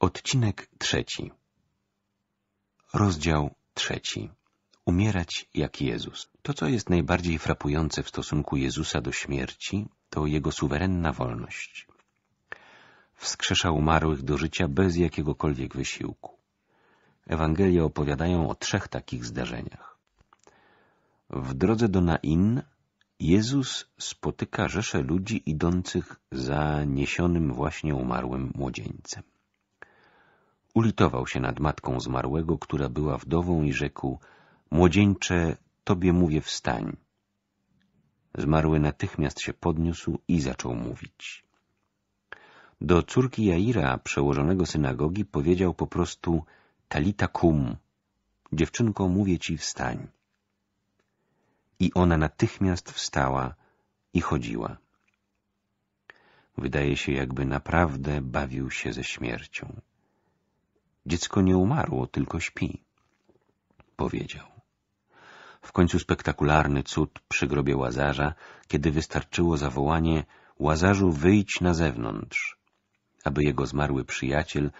Odcinek trzeci. Rozdział trzeci. Umierać jak Jezus. To, co jest najbardziej frapujące w stosunku Jezusa do śmierci, to jego suwerenna wolność. Wskrzesza umarłych do życia bez jakiegokolwiek wysiłku. Ewangelie opowiadają o trzech takich zdarzeniach. W drodze do Nain Jezus spotyka rzesze ludzi idących za niesionym właśnie umarłym młodzieńcem. Ulitował się nad matką zmarłego, która była wdową i rzekł — Młodzieńcze, tobie mówię wstań. Zmarły natychmiast się podniósł i zaczął mówić. Do córki Jaira, przełożonego synagogi, powiedział po prostu — Talita kum — dziewczynko, mówię ci wstań. I ona natychmiast wstała i chodziła. Wydaje się, jakby naprawdę bawił się ze śmiercią. Dziecko nie umarło, tylko śpi, powiedział. W końcu spektakularny cud przy grobie Łazarza, kiedy wystarczyło zawołanie Łazarzu wyjdź na zewnątrz, aby jego zmarły przyjaciel,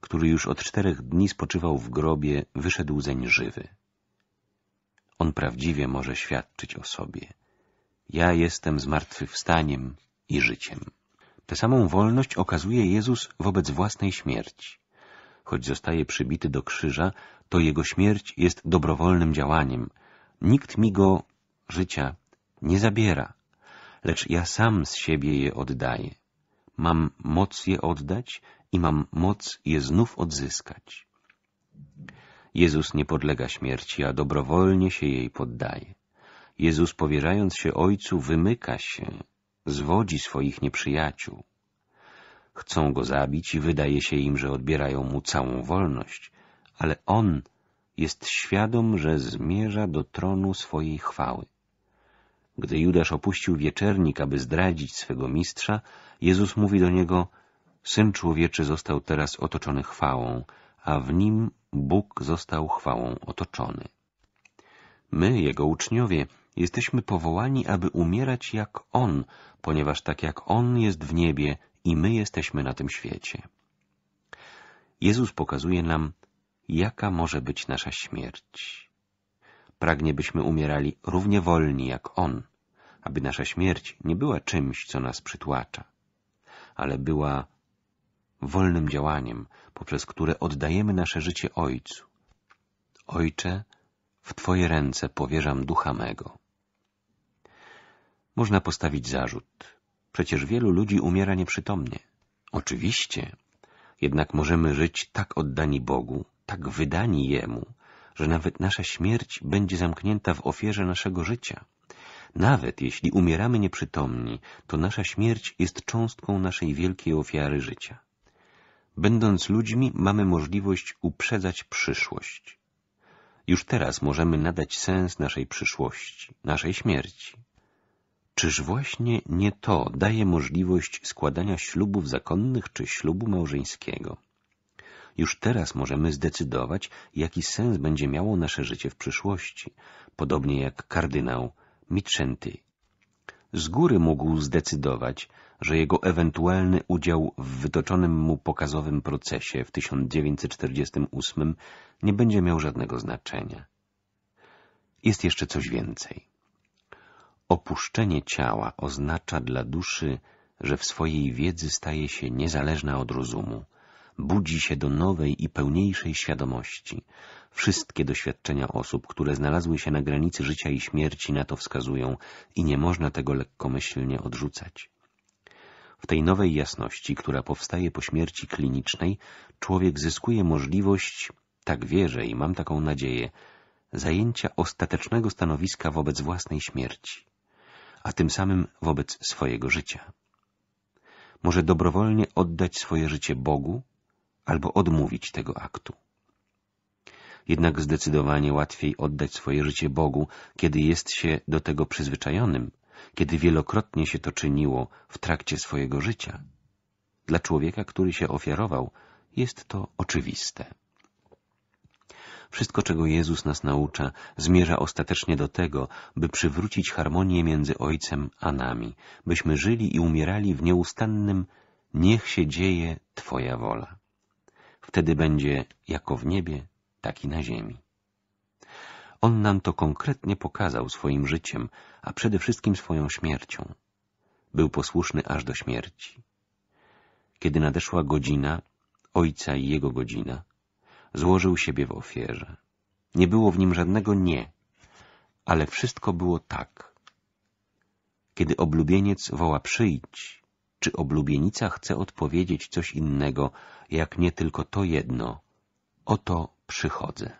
który już od czterech dni spoczywał w grobie, wyszedł zeń żywy. On prawdziwie może świadczyć o sobie. Ja jestem zmartwychwstaniem i życiem. Tę samą wolność okazuje Jezus wobec własnej śmierci choć zostaje przybity do krzyża, to jego śmierć jest dobrowolnym działaniem. Nikt mi go, życia, nie zabiera, lecz ja sam z siebie je oddaję. Mam moc je oddać i mam moc je znów odzyskać. Jezus nie podlega śmierci, a dobrowolnie się jej poddaje. Jezus powierzając się Ojcu wymyka się, zwodzi swoich nieprzyjaciół. Chcą go zabić i wydaje się im, że odbierają mu całą wolność, ale on jest świadom, że zmierza do tronu swojej chwały. Gdy Judasz opuścił wieczernik, aby zdradzić swego mistrza, Jezus mówi do niego Syn człowieczy został teraz otoczony chwałą, a w nim Bóg został chwałą otoczony. My, Jego uczniowie, jesteśmy powołani, aby umierać jak On, ponieważ tak jak On jest w niebie, i my jesteśmy na tym świecie. Jezus pokazuje nam, jaka może być nasza śmierć. Pragnie, byśmy umierali równie wolni jak On, aby nasza śmierć nie była czymś, co nas przytłacza, ale była wolnym działaniem, poprzez które oddajemy nasze życie Ojcu. Ojcze, w Twoje ręce powierzam ducha mego. Można postawić zarzut – Przecież wielu ludzi umiera nieprzytomnie. Oczywiście, jednak możemy żyć tak oddani Bogu, tak wydani Jemu, że nawet nasza śmierć będzie zamknięta w ofierze naszego życia. Nawet jeśli umieramy nieprzytomni, to nasza śmierć jest cząstką naszej wielkiej ofiary życia. Będąc ludźmi, mamy możliwość uprzedzać przyszłość. Już teraz możemy nadać sens naszej przyszłości, naszej śmierci. Czyż właśnie nie to daje możliwość składania ślubów zakonnych czy ślubu małżeńskiego? Już teraz możemy zdecydować, jaki sens będzie miało nasze życie w przyszłości, podobnie jak kardynał Mitchenty. Z góry mógł zdecydować, że jego ewentualny udział w wytoczonym mu pokazowym procesie w 1948 nie będzie miał żadnego znaczenia. Jest jeszcze coś więcej. Opuszczenie ciała oznacza dla duszy, że w swojej wiedzy staje się niezależna od rozumu, budzi się do nowej i pełniejszej świadomości. Wszystkie doświadczenia osób, które znalazły się na granicy życia i śmierci na to wskazują i nie można tego lekkomyślnie odrzucać. W tej nowej jasności, która powstaje po śmierci klinicznej, człowiek zyskuje możliwość, tak wierzę i mam taką nadzieję, zajęcia ostatecznego stanowiska wobec własnej śmierci a tym samym wobec swojego życia. Może dobrowolnie oddać swoje życie Bogu albo odmówić tego aktu. Jednak zdecydowanie łatwiej oddać swoje życie Bogu, kiedy jest się do tego przyzwyczajonym, kiedy wielokrotnie się to czyniło w trakcie swojego życia. Dla człowieka, który się ofiarował, jest to oczywiste. Wszystko, czego Jezus nas naucza, zmierza ostatecznie do tego, by przywrócić harmonię między Ojcem a nami, byśmy żyli i umierali w nieustannym Niech się dzieje Twoja wola. Wtedy będzie jako w niebie, tak i na ziemi. On nam to konkretnie pokazał swoim życiem, a przede wszystkim swoją śmiercią. Był posłuszny aż do śmierci. Kiedy nadeszła godzina, ojca i jego godzina, złożył siebie w ofierze. Nie było w nim żadnego nie, ale wszystko było tak. Kiedy oblubieniec woła przyjdź, czy oblubienica chce odpowiedzieć coś innego, jak nie tylko to jedno, oto przychodzę.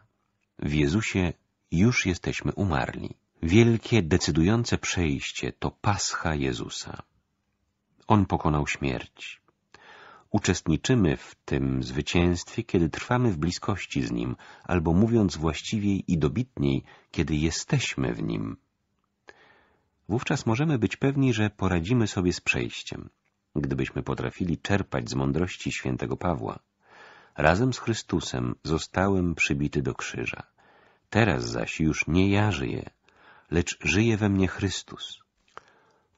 W Jezusie już jesteśmy umarli. Wielkie, decydujące przejście to Pascha Jezusa. On pokonał śmierć. Uczestniczymy w tym zwycięstwie, kiedy trwamy w bliskości z Nim, albo mówiąc właściwiej i dobitniej, kiedy jesteśmy w Nim. Wówczas możemy być pewni, że poradzimy sobie z przejściem, gdybyśmy potrafili czerpać z mądrości świętego Pawła. Razem z Chrystusem zostałem przybity do krzyża. Teraz zaś już nie ja żyję, lecz żyje we mnie Chrystus.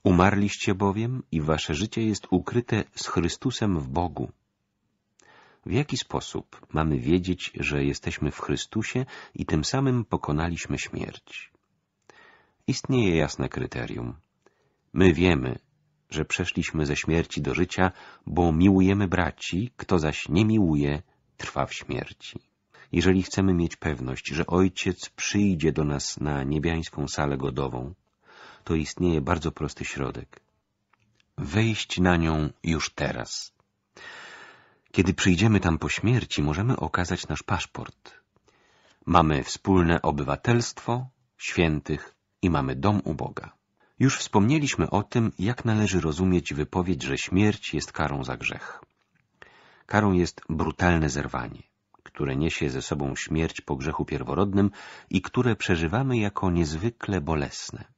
Umarliście bowiem i wasze życie jest ukryte z Chrystusem w Bogu. W jaki sposób mamy wiedzieć, że jesteśmy w Chrystusie i tym samym pokonaliśmy śmierć? Istnieje jasne kryterium. My wiemy, że przeszliśmy ze śmierci do życia, bo miłujemy braci, kto zaś nie miłuje, trwa w śmierci. Jeżeli chcemy mieć pewność, że Ojciec przyjdzie do nas na niebiańską salę godową, to istnieje bardzo prosty środek. Wejść na nią już teraz. Kiedy przyjdziemy tam po śmierci, możemy okazać nasz paszport. Mamy wspólne obywatelstwo, świętych i mamy dom u Boga. Już wspomnieliśmy o tym, jak należy rozumieć wypowiedź, że śmierć jest karą za grzech. Karą jest brutalne zerwanie, które niesie ze sobą śmierć po grzechu pierworodnym i które przeżywamy jako niezwykle bolesne.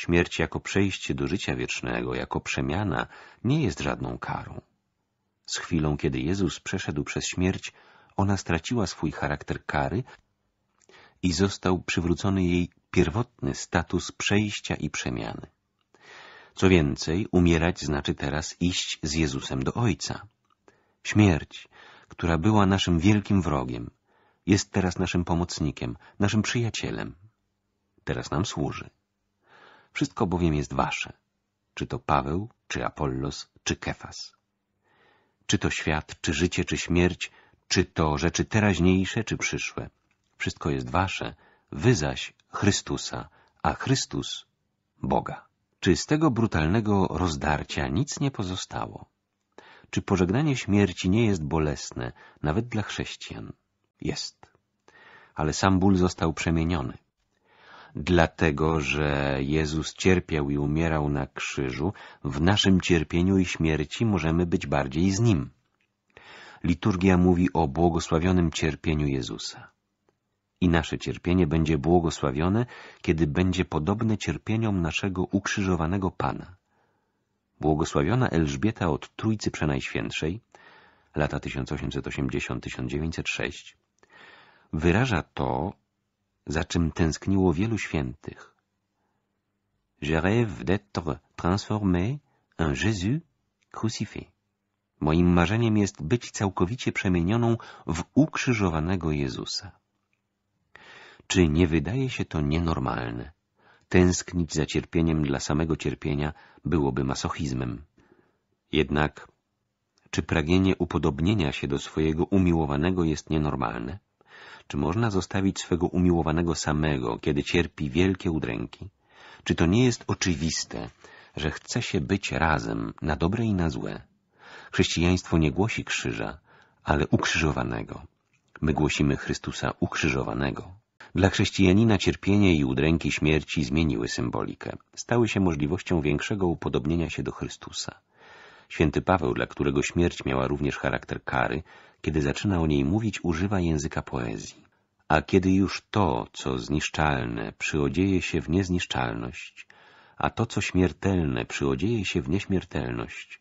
Śmierć jako przejście do życia wiecznego, jako przemiana, nie jest żadną karą. Z chwilą, kiedy Jezus przeszedł przez śmierć, ona straciła swój charakter kary i został przywrócony jej pierwotny status przejścia i przemiany. Co więcej, umierać znaczy teraz iść z Jezusem do Ojca. Śmierć, która była naszym wielkim wrogiem, jest teraz naszym pomocnikiem, naszym przyjacielem. Teraz nam służy. Wszystko bowiem jest wasze, czy to Paweł, czy Apollos, czy Kefas. Czy to świat, czy życie, czy śmierć, czy to rzeczy teraźniejsze, czy przyszłe. Wszystko jest wasze, wy zaś Chrystusa, a Chrystus Boga. Czy z tego brutalnego rozdarcia nic nie pozostało? Czy pożegnanie śmierci nie jest bolesne, nawet dla chrześcijan? Jest. Ale sam ból został przemieniony dlatego że Jezus cierpiał i umierał na krzyżu, w naszym cierpieniu i śmierci możemy być bardziej z Nim. Liturgia mówi o błogosławionym cierpieniu Jezusa. I nasze cierpienie będzie błogosławione, kiedy będzie podobne cierpieniom naszego ukrzyżowanego Pana. Błogosławiona Elżbieta od Trójcy Przenajświętszej, lata 1880-1906, wyraża to, za czym tęskniło wielu świętych. Je rêve d'être transformé en Jésus crucifié. Moim marzeniem jest być całkowicie przemienioną w ukrzyżowanego Jezusa. Czy nie wydaje się to nienormalne? Tęsknić za cierpieniem dla samego cierpienia byłoby masochizmem. Jednak czy pragnienie upodobnienia się do swojego umiłowanego jest nienormalne? Czy można zostawić swego umiłowanego samego, kiedy cierpi wielkie udręki? Czy to nie jest oczywiste, że chce się być razem na dobre i na złe? Chrześcijaństwo nie głosi krzyża, ale ukrzyżowanego. My głosimy Chrystusa ukrzyżowanego. Dla chrześcijanina cierpienie i udręki śmierci zmieniły symbolikę. Stały się możliwością większego upodobnienia się do Chrystusa. Święty Paweł, dla którego śmierć miała również charakter kary, kiedy zaczyna o niej mówić, używa języka poezji. A kiedy już to, co zniszczalne, przyodzieje się w niezniszczalność, a to, co śmiertelne, przyodzieje się w nieśmiertelność,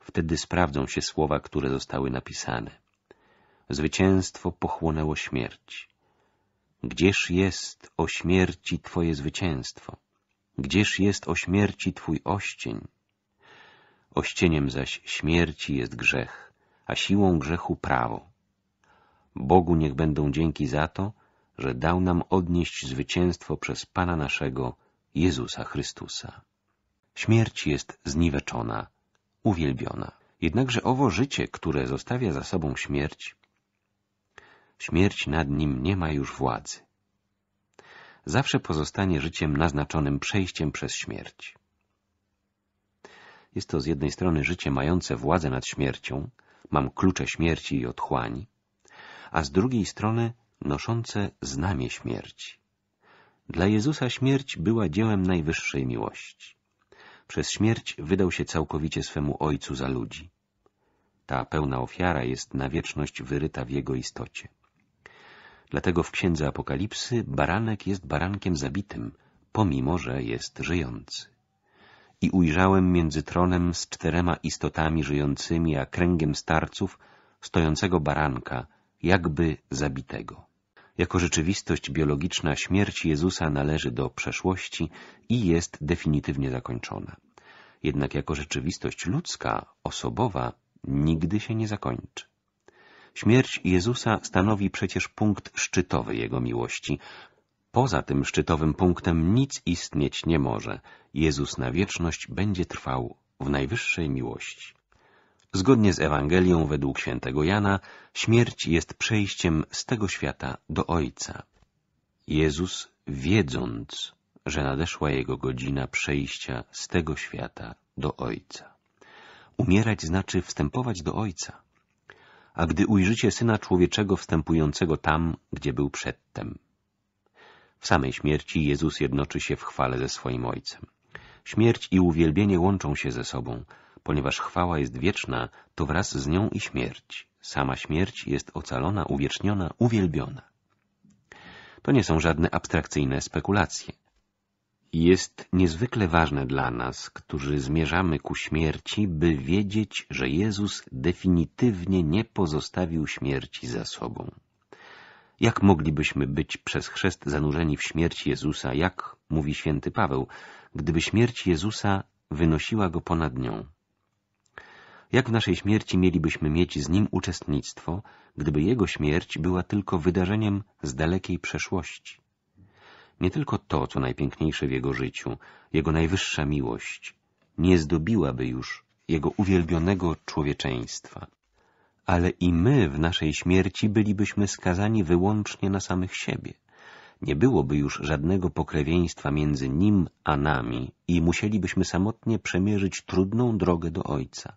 wtedy sprawdzą się słowa, które zostały napisane. Zwycięstwo pochłonęło śmierć. Gdzież jest o śmierci Twoje zwycięstwo? Gdzież jest o śmierci Twój oścień? Ościeniem zaś śmierci jest grzech, a siłą grzechu prawo. Bogu niech będą dzięki za to, że dał nam odnieść zwycięstwo przez Pana naszego, Jezusa Chrystusa. Śmierć jest zniweczona, uwielbiona. Jednakże owo życie, które zostawia za sobą śmierć, śmierć nad nim nie ma już władzy. Zawsze pozostanie życiem naznaczonym przejściem przez śmierć. Jest to z jednej strony życie mające władzę nad śmiercią, mam klucze śmierci i otchłani, a z drugiej strony noszące znamie śmierci. Dla Jezusa śmierć była dziełem najwyższej miłości. Przez śmierć wydał się całkowicie swemu Ojcu za ludzi. Ta pełna ofiara jest na wieczność wyryta w Jego istocie. Dlatego w Księdze Apokalipsy baranek jest barankiem zabitym, pomimo że jest żyjący i ujrzałem między tronem z czterema istotami żyjącymi, a kręgiem starców, stojącego baranka, jakby zabitego. Jako rzeczywistość biologiczna śmierć Jezusa należy do przeszłości i jest definitywnie zakończona. Jednak jako rzeczywistość ludzka, osobowa, nigdy się nie zakończy. Śmierć Jezusa stanowi przecież punkt szczytowy Jego miłości, Poza tym szczytowym punktem nic istnieć nie może. Jezus na wieczność będzie trwał w najwyższej miłości. Zgodnie z Ewangelią według świętego Jana, śmierć jest przejściem z tego świata do Ojca. Jezus, wiedząc, że nadeszła jego godzina przejścia z tego świata do Ojca. Umierać znaczy wstępować do Ojca. A gdy ujrzycie Syna Człowieczego wstępującego tam, gdzie był przedtem – w samej śmierci Jezus jednoczy się w chwale ze swoim Ojcem. Śmierć i uwielbienie łączą się ze sobą. Ponieważ chwała jest wieczna, to wraz z nią i śmierć. Sama śmierć jest ocalona, uwieczniona, uwielbiona. To nie są żadne abstrakcyjne spekulacje. Jest niezwykle ważne dla nas, którzy zmierzamy ku śmierci, by wiedzieć, że Jezus definitywnie nie pozostawił śmierci za sobą. Jak moglibyśmy być przez chrzest zanurzeni w śmierć Jezusa, jak, mówi święty Paweł, gdyby śmierć Jezusa wynosiła go ponad nią? Jak w naszej śmierci mielibyśmy mieć z Nim uczestnictwo, gdyby Jego śmierć była tylko wydarzeniem z dalekiej przeszłości? Nie tylko to, co najpiękniejsze w Jego życiu, Jego najwyższa miłość, nie zdobiłaby już Jego uwielbionego człowieczeństwa ale i my w naszej śmierci bylibyśmy skazani wyłącznie na samych siebie. Nie byłoby już żadnego pokrewieństwa między nim a nami i musielibyśmy samotnie przemierzyć trudną drogę do Ojca.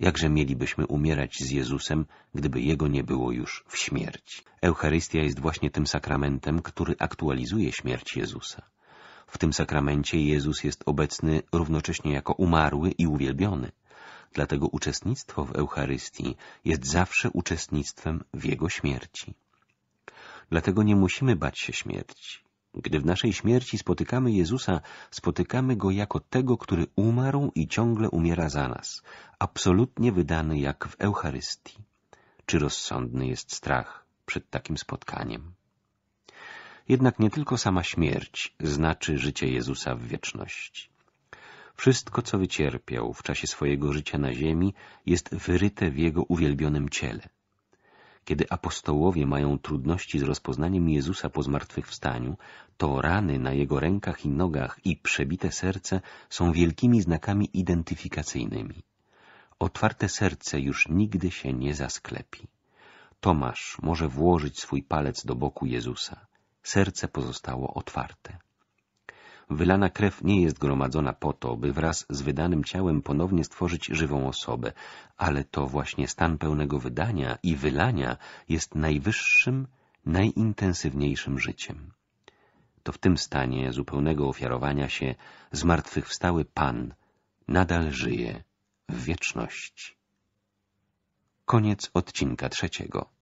Jakże mielibyśmy umierać z Jezusem, gdyby Jego nie było już w śmierci? Eucharystia jest właśnie tym sakramentem, który aktualizuje śmierć Jezusa. W tym sakramencie Jezus jest obecny równocześnie jako umarły i uwielbiony – dlatego uczestnictwo w Eucharystii jest zawsze uczestnictwem w Jego śmierci. Dlatego nie musimy bać się śmierci. Gdy w naszej śmierci spotykamy Jezusa, spotykamy Go jako tego, który umarł i ciągle umiera za nas, absolutnie wydany jak w Eucharystii. Czy rozsądny jest strach przed takim spotkaniem? Jednak nie tylko sama śmierć znaczy życie Jezusa w wieczności. Wszystko, co wycierpiał w czasie swojego życia na ziemi, jest wyryte w jego uwielbionym ciele. Kiedy apostołowie mają trudności z rozpoznaniem Jezusa po zmartwychwstaniu, to rany na jego rękach i nogach i przebite serce są wielkimi znakami identyfikacyjnymi. Otwarte serce już nigdy się nie zasklepi. Tomasz może włożyć swój palec do boku Jezusa. Serce pozostało otwarte. Wylana krew nie jest gromadzona po to, by wraz z wydanym ciałem ponownie stworzyć żywą osobę, ale to właśnie stan pełnego wydania i wylania jest najwyższym, najintensywniejszym życiem. To w tym stanie zupełnego ofiarowania się zmartwychwstały Pan nadal żyje w wieczności. Koniec odcinka trzeciego.